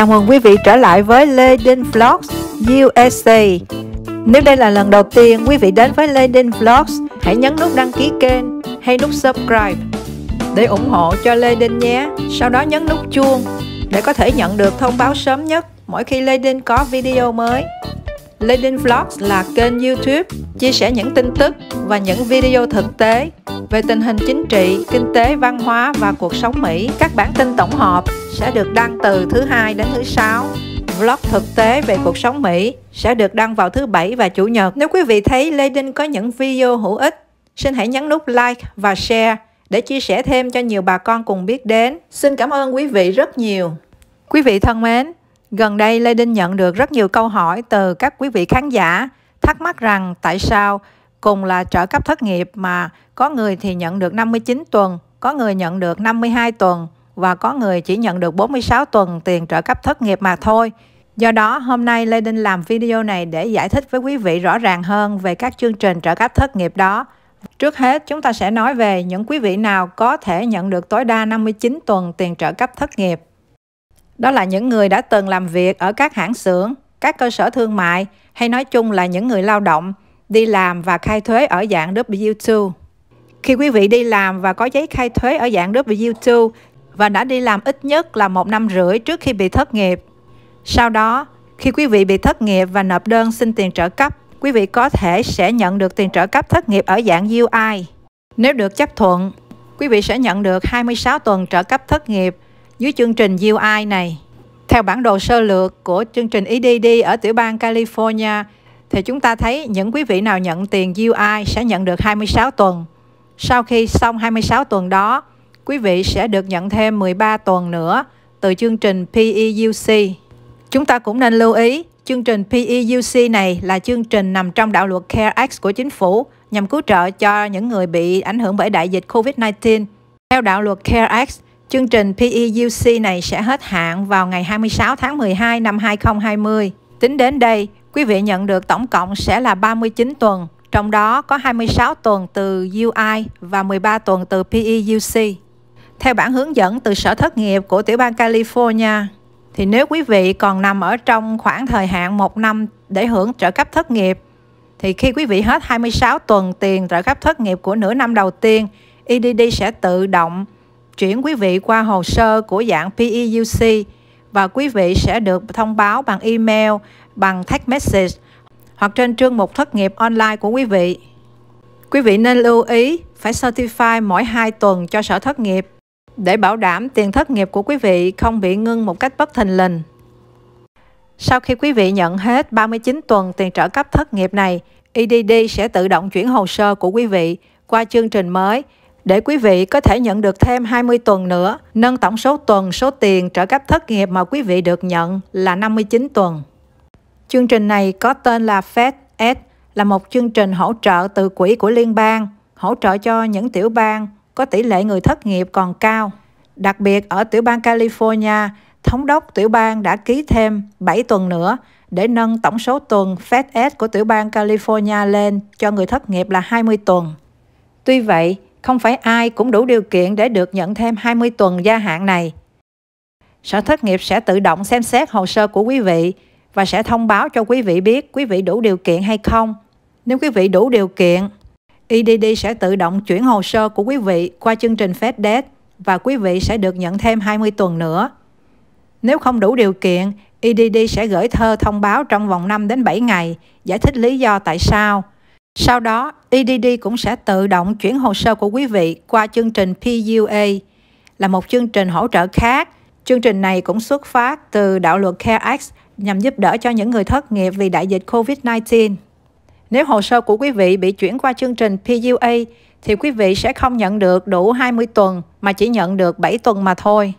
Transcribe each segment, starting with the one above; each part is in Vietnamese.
Chào mừng quý vị trở lại với Lê Vlogs USA Nếu đây là lần đầu tiên quý vị đến với Lê Vlogs Hãy nhấn nút đăng ký kênh hay nút subscribe Để ủng hộ cho Lê nhé Sau đó nhấn nút chuông Để có thể nhận được thông báo sớm nhất mỗi khi Lê có video mới Lady Vlogs là kênh YouTube chia sẻ những tin tức và những video thực tế về tình hình chính trị, kinh tế, văn hóa và cuộc sống Mỹ. Các bản tin tổng hợp sẽ được đăng từ thứ hai đến thứ sáu. Vlog thực tế về cuộc sống Mỹ sẽ được đăng vào thứ bảy và chủ nhật. Nếu quý vị thấy Lê có những video hữu ích, xin hãy nhấn nút like và share để chia sẻ thêm cho nhiều bà con cùng biết đến. Xin cảm ơn quý vị rất nhiều. Quý vị thân mến, Gần đây, Lê Đinh nhận được rất nhiều câu hỏi từ các quý vị khán giả thắc mắc rằng tại sao cùng là trợ cấp thất nghiệp mà có người thì nhận được 59 tuần, có người nhận được 52 tuần và có người chỉ nhận được 46 tuần tiền trợ cấp thất nghiệp mà thôi. Do đó, hôm nay Lê Đinh làm video này để giải thích với quý vị rõ ràng hơn về các chương trình trợ cấp thất nghiệp đó. Trước hết, chúng ta sẽ nói về những quý vị nào có thể nhận được tối đa 59 tuần tiền trợ cấp thất nghiệp. Đó là những người đã từng làm việc ở các hãng xưởng, các cơ sở thương mại hay nói chung là những người lao động đi làm và khai thuế ở dạng W2. Khi quý vị đi làm và có giấy khai thuế ở dạng W2 và đã đi làm ít nhất là một năm rưỡi trước khi bị thất nghiệp. Sau đó, khi quý vị bị thất nghiệp và nộp đơn xin tiền trợ cấp, quý vị có thể sẽ nhận được tiền trợ cấp thất nghiệp ở dạng UI. Nếu được chấp thuận, quý vị sẽ nhận được 26 tuần trợ cấp thất nghiệp dưới chương trình UI này. Theo bản đồ sơ lược của chương trình EDD ở tiểu bang California, thì chúng ta thấy những quý vị nào nhận tiền UI sẽ nhận được 26 tuần. Sau khi xong 26 tuần đó, quý vị sẽ được nhận thêm 13 tuần nữa từ chương trình PEUC. Chúng ta cũng nên lưu ý, chương trình PEUC này là chương trình nằm trong đạo luật CARE Act của chính phủ nhằm cứu trợ cho những người bị ảnh hưởng bởi đại dịch COVID-19. Theo đạo luật CARE Act, Chương trình PEUC này sẽ hết hạn vào ngày 26 tháng 12 năm 2020. Tính đến đây, quý vị nhận được tổng cộng sẽ là 39 tuần, trong đó có 26 tuần từ UI và 13 tuần từ PEUC. Theo bản hướng dẫn từ Sở Thất nghiệp của tiểu bang California, thì nếu quý vị còn nằm ở trong khoảng thời hạn 1 năm để hưởng trợ cấp thất nghiệp, thì khi quý vị hết 26 tuần tiền trợ cấp thất nghiệp của nửa năm đầu tiên, EDD sẽ tự động chuyển quý vị qua hồ sơ của dạng PEUC và quý vị sẽ được thông báo bằng email, bằng text message hoặc trên chương mục thất nghiệp online của quý vị. Quý vị nên lưu ý phải certify mỗi 2 tuần cho sở thất nghiệp để bảo đảm tiền thất nghiệp của quý vị không bị ngưng một cách bất thình lình. Sau khi quý vị nhận hết 39 tuần tiền trợ cấp thất nghiệp này, EDD sẽ tự động chuyển hồ sơ của quý vị qua chương trình mới để quý vị có thể nhận được thêm 20 tuần nữa, nâng tổng số tuần số tiền trợ cấp thất nghiệp mà quý vị được nhận là 59 tuần. Chương trình này có tên là Fed là một chương trình hỗ trợ từ quỹ của liên bang, hỗ trợ cho những tiểu bang có tỷ lệ người thất nghiệp còn cao. Đặc biệt ở tiểu bang California, thống đốc tiểu bang đã ký thêm 7 tuần nữa để nâng tổng số tuần Fed của tiểu bang California lên cho người thất nghiệp là 20 tuần. Tuy vậy, không phải ai cũng đủ điều kiện để được nhận thêm 20 tuần gia hạn này. Sở thất nghiệp sẽ tự động xem xét hồ sơ của quý vị và sẽ thông báo cho quý vị biết quý vị đủ điều kiện hay không. Nếu quý vị đủ điều kiện, EDD sẽ tự động chuyển hồ sơ của quý vị qua chương trình FedDesk và quý vị sẽ được nhận thêm 20 tuần nữa. Nếu không đủ điều kiện, EDD sẽ gửi thơ thông báo trong vòng 5 đến 7 ngày, giải thích lý do tại sao. Sau đó, EDD cũng sẽ tự động chuyển hồ sơ của quý vị qua chương trình PUA là một chương trình hỗ trợ khác. Chương trình này cũng xuất phát từ đạo luật CareX nhằm giúp đỡ cho những người thất nghiệp vì đại dịch COVID-19. Nếu hồ sơ của quý vị bị chuyển qua chương trình PUA thì quý vị sẽ không nhận được đủ 20 tuần mà chỉ nhận được 7 tuần mà thôi.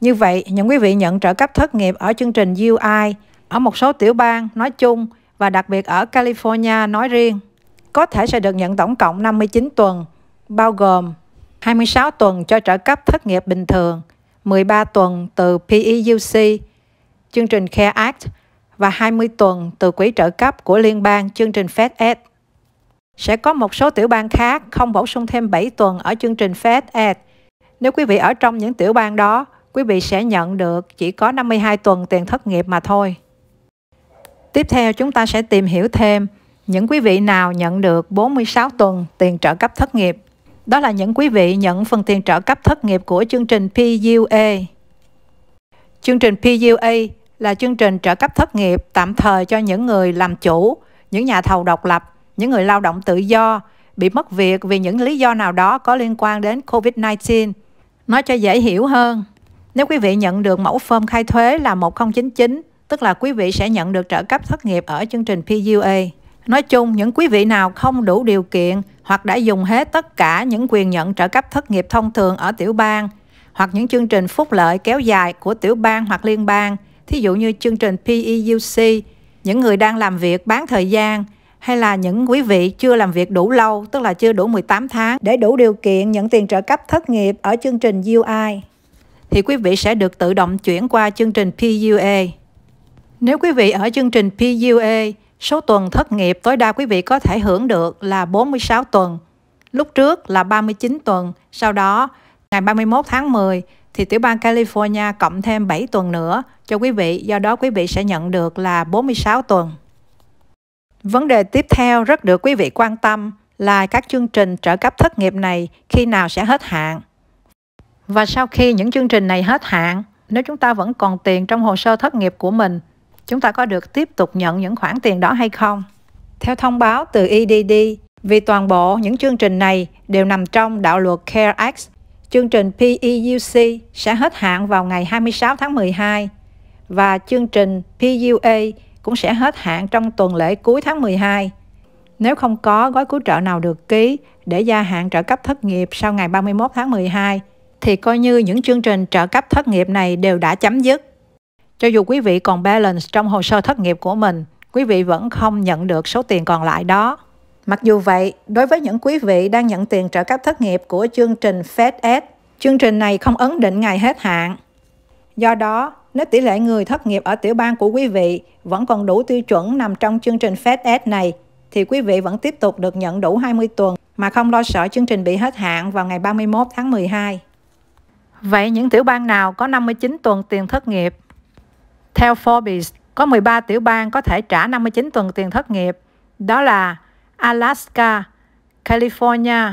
Như vậy, những quý vị nhận trợ cấp thất nghiệp ở chương trình UI ở một số tiểu bang nói chung và đặc biệt ở California nói riêng có thể sẽ được nhận tổng cộng 59 tuần, bao gồm 26 tuần cho trợ cấp thất nghiệp bình thường, 13 tuần từ PEUC, chương trình Care Act và 20 tuần từ quỹ trợ cấp của liên bang chương trình FedEd. Sẽ có một số tiểu bang khác không bổ sung thêm 7 tuần ở chương trình FedEd. Nếu quý vị ở trong những tiểu bang đó, quý vị sẽ nhận được chỉ có 52 tuần tiền thất nghiệp mà thôi. Tiếp theo chúng ta sẽ tìm hiểu thêm những quý vị nào nhận được 46 tuần tiền trợ cấp thất nghiệp. Đó là những quý vị nhận phần tiền trợ cấp thất nghiệp của chương trình PUA. Chương trình PUA là chương trình trợ cấp thất nghiệp tạm thời cho những người làm chủ, những nhà thầu độc lập, những người lao động tự do bị mất việc vì những lý do nào đó có liên quan đến COVID-19. Nói cho dễ hiểu hơn, nếu quý vị nhận được mẫu form khai thuế là 1099, tức là quý vị sẽ nhận được trợ cấp thất nghiệp ở chương trình PUA. Nói chung, những quý vị nào không đủ điều kiện hoặc đã dùng hết tất cả những quyền nhận trợ cấp thất nghiệp thông thường ở tiểu bang hoặc những chương trình phúc lợi kéo dài của tiểu bang hoặc liên bang, thí dụ như chương trình PEUC, những người đang làm việc bán thời gian hay là những quý vị chưa làm việc đủ lâu, tức là chưa đủ 18 tháng để đủ điều kiện nhận tiền trợ cấp thất nghiệp ở chương trình UI thì quý vị sẽ được tự động chuyển qua chương trình PUA. E Nếu quý vị ở chương trình PUA e Số tuần thất nghiệp tối đa quý vị có thể hưởng được là 46 tuần. Lúc trước là 39 tuần, sau đó ngày 31 tháng 10 thì tiểu bang California cộng thêm 7 tuần nữa cho quý vị, do đó quý vị sẽ nhận được là 46 tuần. Vấn đề tiếp theo rất được quý vị quan tâm là các chương trình trợ cấp thất nghiệp này khi nào sẽ hết hạn. Và sau khi những chương trình này hết hạn, nếu chúng ta vẫn còn tiền trong hồ sơ thất nghiệp của mình chúng ta có được tiếp tục nhận những khoản tiền đó hay không? Theo thông báo từ EDD, vì toàn bộ những chương trình này đều nằm trong đạo luật CARE Act, chương trình PEUC sẽ hết hạn vào ngày 26 tháng 12 và chương trình PUA cũng sẽ hết hạn trong tuần lễ cuối tháng 12. Nếu không có gói cứu trợ nào được ký để gia hạn trợ cấp thất nghiệp sau ngày 31 tháng 12, thì coi như những chương trình trợ cấp thất nghiệp này đều đã chấm dứt. Cho dù quý vị còn balance trong hồ sơ thất nghiệp của mình, quý vị vẫn không nhận được số tiền còn lại đó. Mặc dù vậy, đối với những quý vị đang nhận tiền trợ cấp thất nghiệp của chương trình FedEd, chương trình này không ấn định ngày hết hạn. Do đó, nếu tỷ lệ người thất nghiệp ở tiểu bang của quý vị vẫn còn đủ tiêu chuẩn nằm trong chương trình FedEd này, thì quý vị vẫn tiếp tục được nhận đủ 20 tuần mà không lo sợ chương trình bị hết hạn vào ngày 31 tháng 12. Vậy những tiểu bang nào có 59 tuần tiền thất nghiệp theo Forbes, có 13 tiểu bang có thể trả 59 tuần tiền thất nghiệp, đó là Alaska, California,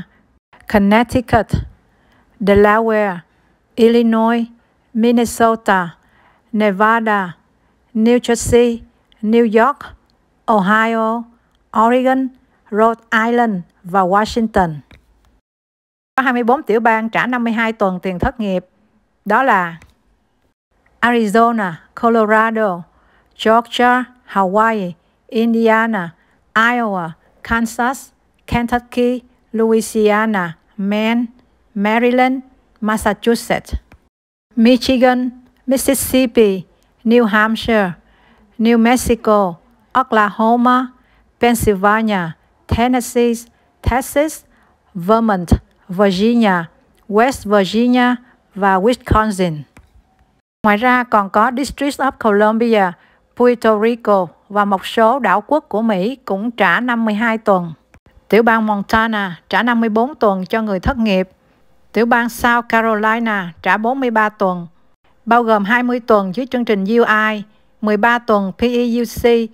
Connecticut, Delaware, Illinois, Minnesota, Nevada, New Jersey, New York, Ohio, Oregon, Rhode Island và Washington. Có 24 tiểu bang trả 52 tuần tiền thất nghiệp, đó là Arizona, Colorado, Georgia, Hawaii, Indiana, Iowa, Kansas, Kentucky, Louisiana, Maine, Maryland, Massachusetts, Michigan, Mississippi, New Hampshire, New Mexico, Oklahoma, Pennsylvania, Tennessee, Texas, Vermont, Virginia, West Virginia và Wisconsin. Ngoài ra còn có District of Columbia, Puerto Rico và một số đảo quốc của Mỹ cũng trả 52 tuần. Tiểu bang Montana trả 54 tuần cho người thất nghiệp. Tiểu bang South Carolina trả 43 tuần, bao gồm 20 tuần dưới chương trình UI, 13 tuần PEUC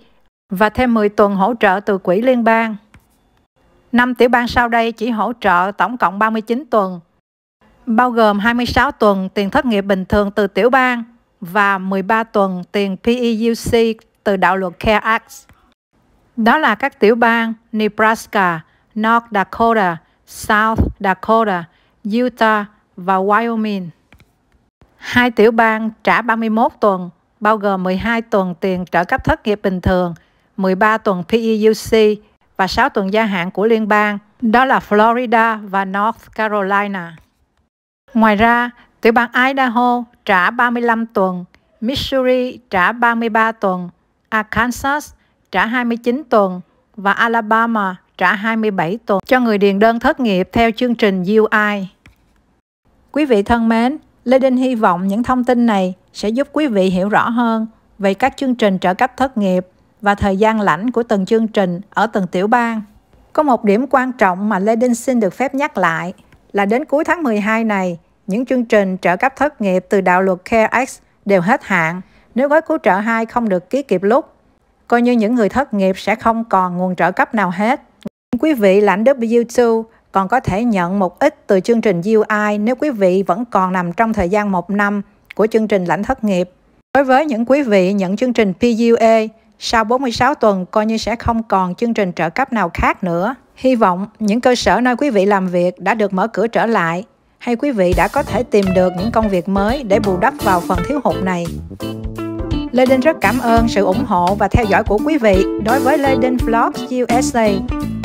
và thêm 10 tuần hỗ trợ từ quỹ liên bang. Năm tiểu bang sau đây chỉ hỗ trợ tổng cộng 39 tuần, bao gồm 26 tuần tiền thất nghiệp bình thường từ tiểu bang và 13 tuần tiền PEUC từ đạo luật CARE Act. Đó là các tiểu bang Nebraska, North Dakota, South Dakota, Utah và Wyoming. Hai tiểu bang trả 31 tuần, bao gồm 12 tuần tiền trợ cấp thất nghiệp bình thường, 13 tuần PEUC và 6 tuần gia hạn của liên bang, đó là Florida và North Carolina. Ngoài ra, tiểu bang Idaho trả 35 tuần, Missouri trả 33 tuần, Arkansas trả 29 tuần và Alabama trả 27 tuần cho người điền đơn thất nghiệp theo chương trình UI. Quý vị thân mến, Lê Đinh hy vọng những thông tin này sẽ giúp quý vị hiểu rõ hơn về các chương trình trợ cấp thất nghiệp và thời gian lãnh của từng chương trình ở từng tiểu bang. Có một điểm quan trọng mà Lê Đinh xin được phép nhắc lại là đến cuối tháng 12 này, những chương trình trợ cấp thất nghiệp từ đạo luật CareX đều hết hạn nếu gói cứu trợ 2 không được ký kịp lúc. Coi như những người thất nghiệp sẽ không còn nguồn trợ cấp nào hết. Quý vị lãnh W2 còn có thể nhận một ít từ chương trình UI nếu quý vị vẫn còn nằm trong thời gian một năm của chương trình lãnh thất nghiệp. Đối với những quý vị nhận chương trình PUA, sau 46 tuần coi như sẽ không còn chương trình trợ cấp nào khác nữa. Hy vọng những cơ sở nơi quý vị làm việc đã được mở cửa trở lại hay quý vị đã có thể tìm được những công việc mới để bù đắp vào phần thiếu hụt này. Lê Đinh rất cảm ơn sự ủng hộ và theo dõi của quý vị đối với Lê Đinh Vlogs USA.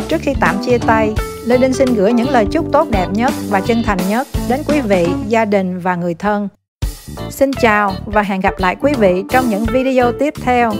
Trước khi tạm chia tay, Lê Đinh xin gửi những lời chúc tốt đẹp nhất và chân thành nhất đến quý vị, gia đình và người thân. Xin chào và hẹn gặp lại quý vị trong những video tiếp theo.